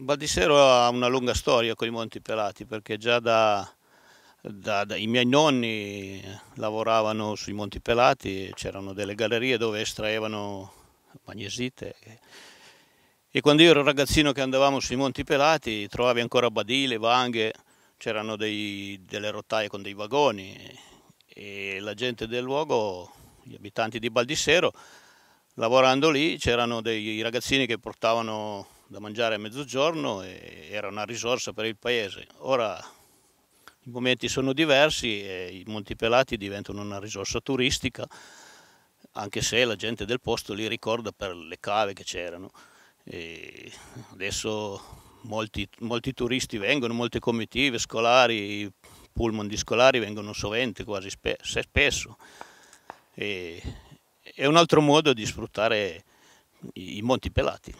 Baldissero ha una lunga storia con i Monti Pelati perché già da, da, da, i miei nonni lavoravano sui Monti Pelati, c'erano delle gallerie dove estraevano magnesite e quando io ero ragazzino che andavamo sui Monti Pelati trovavi ancora badile, vanghe, c'erano delle rotaie con dei vagoni e la gente del luogo, gli abitanti di Baldissero, lavorando lì c'erano dei ragazzini che portavano da mangiare a mezzogiorno e era una risorsa per il paese. Ora i momenti sono diversi e i Monti Pelati diventano una risorsa turistica, anche se la gente del posto li ricorda per le cave che c'erano. adesso molti, molti turisti vengono, molte comitive scolari, pullman di scolari vengono sovente, quasi spe spesso. E, è un altro modo di sfruttare i Monti Pelati.